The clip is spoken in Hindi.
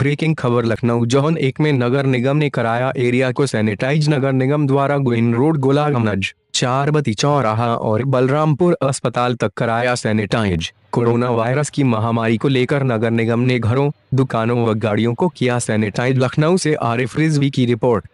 ब्रेकिंग खबर लखनऊ जोहन एक में नगर निगम ने कराया एरिया को सैनिटाइज नगर निगम द्वारा गोइन रोड गोलागमनज चारबती चौराहा और बलरामपुर अस्पताल तक कराया सैनिटाइज कोरोना वायरस की महामारी को लेकर नगर निगम ने घरों दुकानों व गाड़ियों को किया सैनिटाइज लखनऊ से आरिफ रिजवी की रिपोर्ट